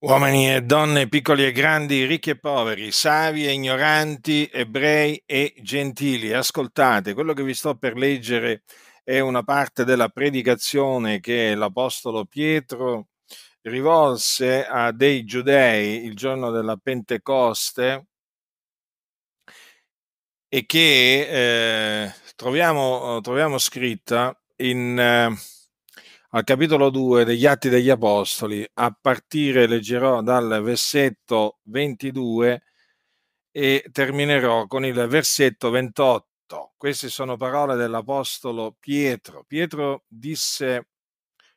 Uomini e donne, piccoli e grandi, ricchi e poveri, savi e ignoranti, ebrei e gentili, ascoltate, quello che vi sto per leggere è una parte della predicazione che l'Apostolo Pietro rivolse a dei giudei il giorno della Pentecoste e che eh, troviamo, troviamo, scritta in... Eh, al capitolo 2 degli Atti degli Apostoli, a partire leggerò dal versetto 22 e terminerò con il versetto 28. Queste sono parole dell'Apostolo Pietro. Pietro disse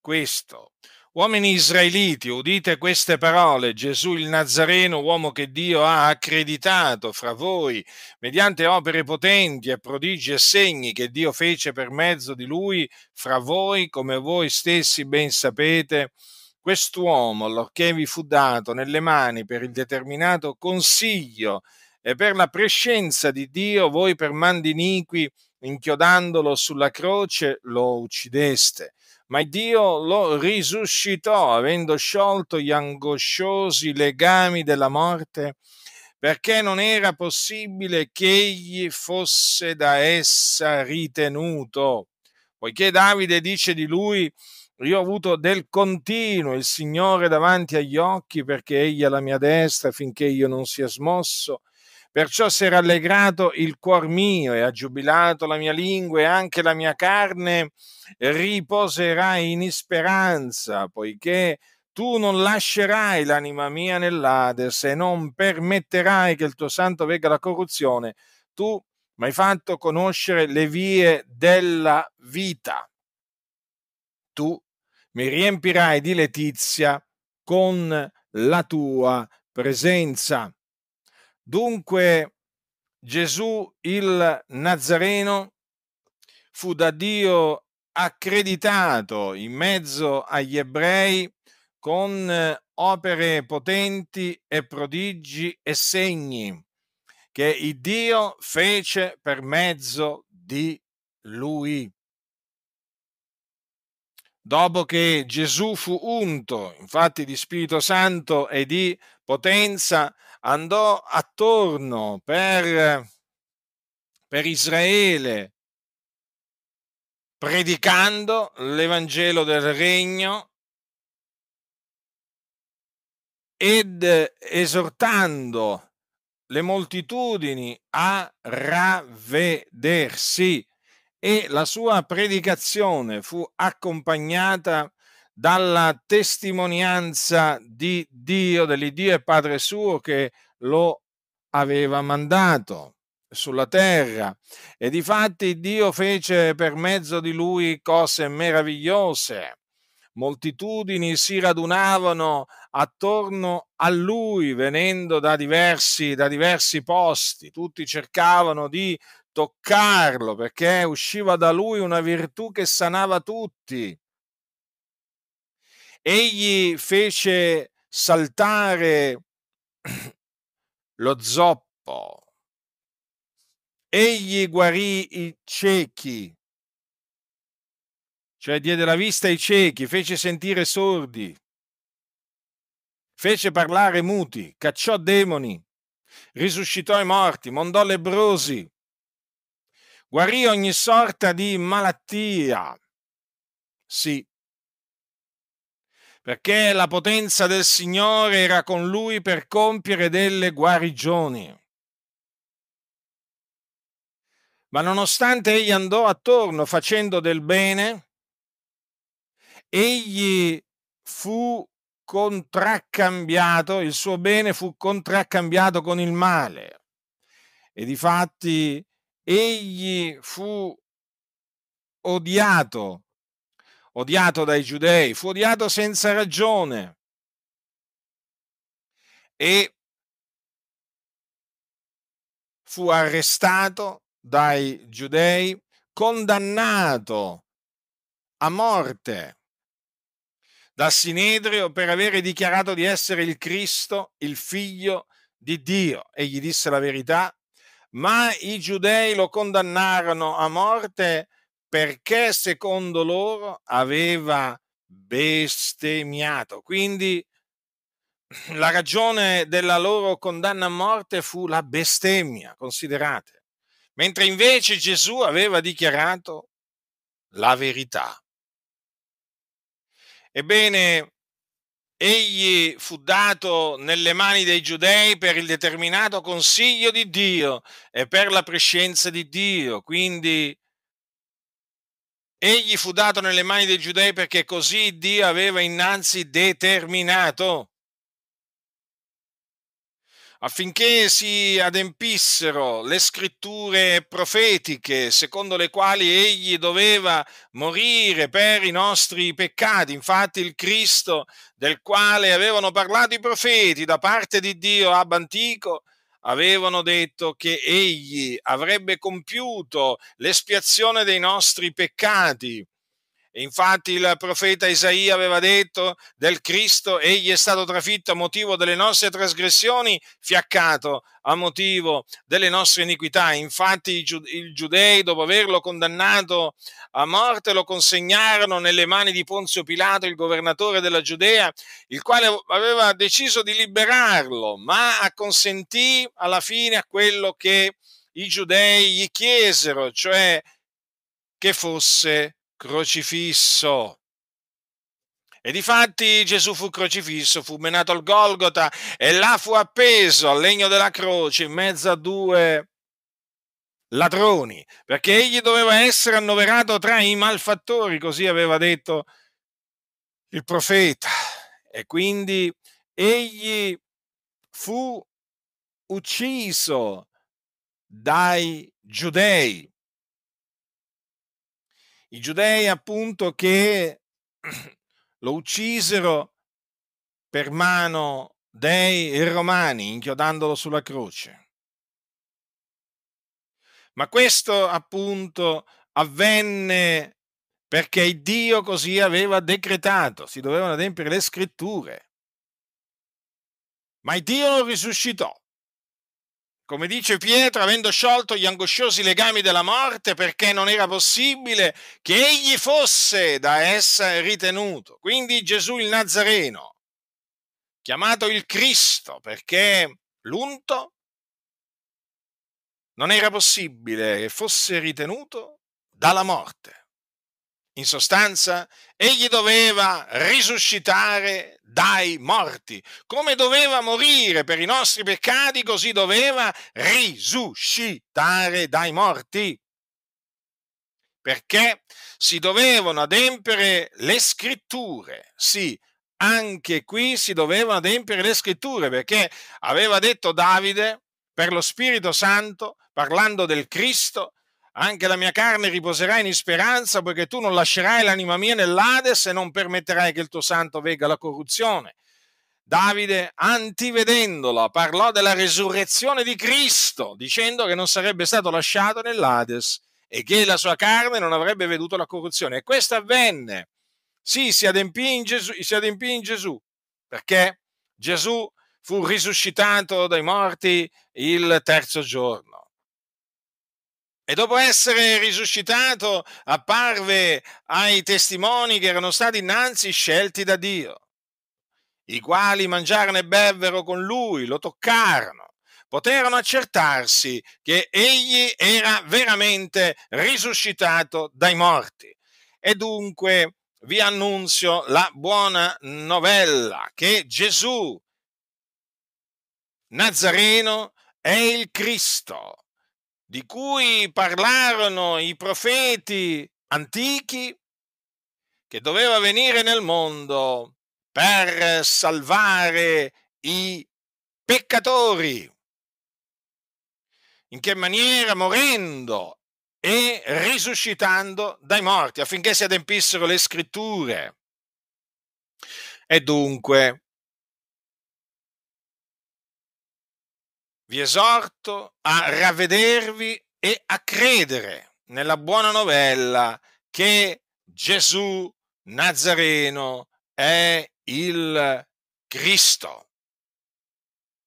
questo, Uomini israeliti, udite queste parole, Gesù il Nazareno, uomo che Dio ha accreditato fra voi, mediante opere potenti e prodigi e segni che Dio fece per mezzo di lui fra voi, come voi stessi ben sapete, quest'uomo, allorché vi fu dato nelle mani per il determinato consiglio e per la prescenza di Dio, voi per mandi iniqui, inchiodandolo sulla croce, lo uccideste ma Dio lo risuscitò avendo sciolto gli angosciosi legami della morte, perché non era possibile che egli fosse da essa ritenuto. Poiché Davide dice di lui, io ho avuto del continuo il Signore davanti agli occhi perché egli è alla mia destra finché io non sia smosso. Perciò si è rallegrato il cuor mio e ha giubilato la mia lingua e anche la mia carne riposerà in speranza, poiché tu non lascerai l'anima mia nell'Ade, se non permetterai che il tuo santo vegga la corruzione. Tu mi hai fatto conoscere le vie della vita. Tu mi riempirai di letizia con la tua presenza. Dunque Gesù il Nazareno fu da Dio accreditato in mezzo agli ebrei con eh, opere potenti e prodigi e segni che il Dio fece per mezzo di lui. Dopo che Gesù fu unto, infatti, di Spirito Santo e di potenza, andò attorno per, per Israele predicando l'Evangelo del Regno ed esortando le moltitudini a ravvedersi e la sua predicazione fu accompagnata dalla testimonianza di Dio, dell'Iddio e Padre suo che lo aveva mandato sulla terra. E di fatti Dio fece per mezzo di lui cose meravigliose. Moltitudini si radunavano attorno a lui venendo da diversi, da diversi posti. Tutti cercavano di toccarlo perché usciva da lui una virtù che sanava tutti Egli fece saltare lo zoppo, egli guarì i ciechi, cioè diede la vista ai ciechi, fece sentire sordi, fece parlare muti, cacciò demoni, risuscitò i morti, mondò lebrosi, guarì ogni sorta di malattia. Sì, perché la potenza del Signore era con lui per compiere delle guarigioni. Ma nonostante egli andò attorno facendo del bene, egli fu contraccambiato, il suo bene fu contraccambiato con il male. E difatti egli fu odiato odiato dai giudei, fu odiato senza ragione. E fu arrestato dai giudei, condannato a morte da Sinedrio per avere dichiarato di essere il Cristo, il figlio di Dio. E gli disse la verità, ma i giudei lo condannarono a morte perché secondo loro aveva bestemmiato. Quindi la ragione della loro condanna a morte fu la bestemmia, considerate, mentre invece Gesù aveva dichiarato la verità. Ebbene, egli fu dato nelle mani dei giudei per il determinato consiglio di Dio e per la prescienza di Dio, quindi egli fu dato nelle mani dei giudei perché così Dio aveva innanzi determinato affinché si adempissero le scritture profetiche secondo le quali egli doveva morire per i nostri peccati. Infatti il Cristo del quale avevano parlato i profeti da parte di Dio ab antico avevano detto che egli avrebbe compiuto l'espiazione dei nostri peccati Infatti il profeta Isaia aveva detto del Cristo, egli è stato trafitto a motivo delle nostre trasgressioni, fiaccato a motivo delle nostre iniquità. Infatti i giudei, dopo averlo condannato a morte, lo consegnarono nelle mani di Ponzio Pilato, il governatore della Giudea, il quale aveva deciso di liberarlo, ma acconsentì alla fine a quello che i giudei gli chiesero, cioè che fosse crocifisso. E difatti Gesù fu crocifisso, fu menato al Golgota e là fu appeso al legno della croce in mezzo a due ladroni, perché egli doveva essere annoverato tra i malfattori, così aveva detto il profeta. E quindi egli fu ucciso dai giudei i giudei appunto che lo uccisero per mano dei romani, inchiodandolo sulla croce. Ma questo appunto avvenne perché Dio così aveva decretato, si dovevano adempiere le scritture. Ma Dio lo risuscitò come dice Pietro, avendo sciolto gli angosciosi legami della morte, perché non era possibile che egli fosse da essa ritenuto. Quindi Gesù il Nazareno, chiamato il Cristo, perché l'unto non era possibile che fosse ritenuto dalla morte. In sostanza, egli doveva risuscitare dai morti. Come doveva morire per i nostri peccati, così doveva risuscitare dai morti. Perché si dovevano adempiere le scritture, sì, anche qui si dovevano adempiere le scritture, perché aveva detto Davide per lo Spirito Santo, parlando del Cristo, anche la mia carne riposerà in speranza, poiché tu non lascerai l'anima mia nell'Ades e non permetterai che il tuo santo vegga la corruzione. Davide, antivedendola, parlò della resurrezione di Cristo, dicendo che non sarebbe stato lasciato nell'Ades e che la sua carne non avrebbe veduto la corruzione. E questo avvenne. Sì, si adempì in Gesù, si adempì in Gesù perché Gesù fu risuscitato dai morti il terzo giorno e dopo essere risuscitato apparve ai testimoni che erano stati innanzi scelti da Dio, i quali mangiarono e bevvero con lui, lo toccarono poterono accertarsi che egli era veramente risuscitato dai morti. E dunque vi annunzio la buona novella che Gesù Nazareno è il Cristo, di cui parlarono i profeti antichi, che doveva venire nel mondo per salvare i peccatori. In che maniera? Morendo e risuscitando dai morti affinché si adempissero le scritture. E dunque, vi esorto a ravvedervi e a credere nella buona novella che Gesù Nazareno è il Cristo.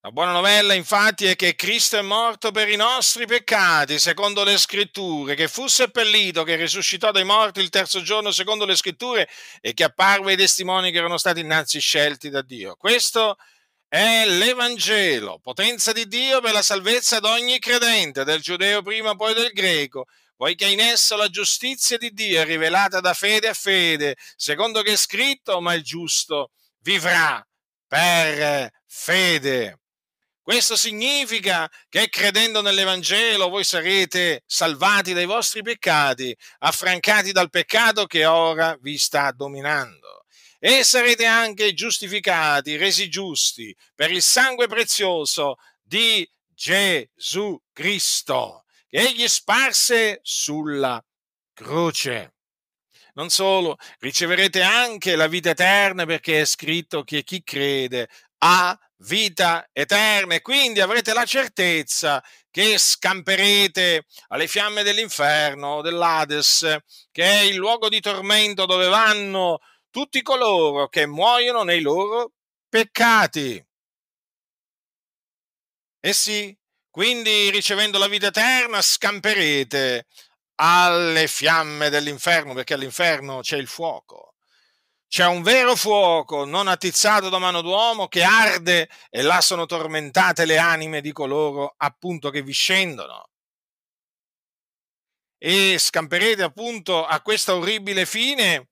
La buona novella infatti è che Cristo è morto per i nostri peccati, secondo le scritture, che fu seppellito, che risuscitò dai morti il terzo giorno, secondo le scritture, e che apparve ai testimoni che erano stati innanzi scelti da Dio. Questo è è l'Evangelo, potenza di Dio per la salvezza di ogni credente, del giudeo prima poi del greco, poiché in esso la giustizia di Dio è rivelata da fede a fede, secondo che è scritto, ma il giusto vivrà per fede. Questo significa che credendo nell'Evangelo voi sarete salvati dai vostri peccati, affrancati dal peccato che ora vi sta dominando e sarete anche giustificati, resi giusti per il sangue prezioso di Gesù Cristo che egli sparse sulla croce. Non solo, riceverete anche la vita eterna perché è scritto che chi crede ha vita eterna e quindi avrete la certezza che scamperete alle fiamme dell'inferno o dell'Ades, che è il luogo di tormento dove vanno tutti coloro che muoiono nei loro peccati. E sì, quindi ricevendo la vita eterna scamperete alle fiamme dell'inferno, perché all'inferno c'è il fuoco. C'è un vero fuoco non attizzato da mano d'uomo che arde e là sono tormentate le anime di coloro appunto che vi scendono. E scamperete appunto a questa orribile fine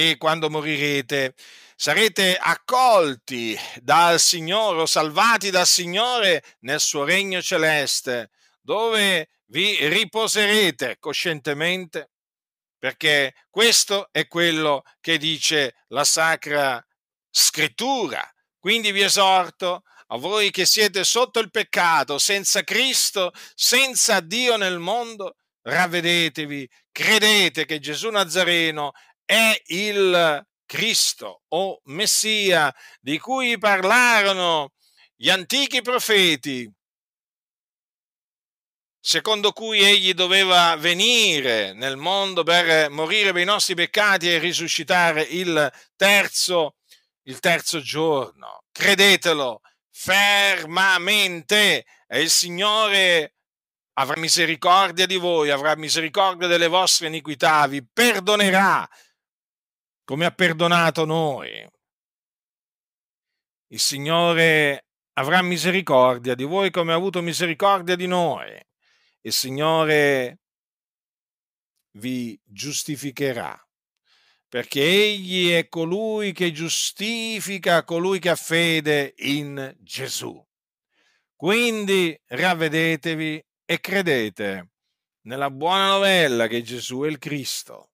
e quando morirete sarete accolti dal Signore o salvati dal Signore nel suo regno celeste, dove vi riposerete coscientemente, perché questo è quello che dice la Sacra Scrittura. Quindi vi esorto a voi che siete sotto il peccato, senza Cristo, senza Dio nel mondo, ravvedetevi, credete che Gesù Nazareno è il Cristo o Messia di cui parlarono gli antichi profeti, secondo cui egli doveva venire nel mondo per morire per i nostri peccati e risuscitare il terzo, il terzo giorno. Credetelo fermamente e il Signore avrà misericordia di voi, avrà misericordia delle vostre iniquità, vi perdonerà come ha perdonato noi. Il Signore avrà misericordia di voi come ha avuto misericordia di noi. Il Signore vi giustificherà, perché Egli è colui che giustifica colui che ha fede in Gesù. Quindi ravvedetevi e credete nella buona novella che Gesù è il Cristo.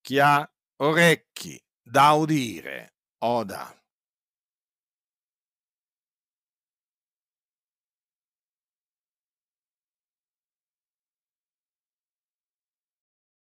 Chi ha orecchi da udire, oda.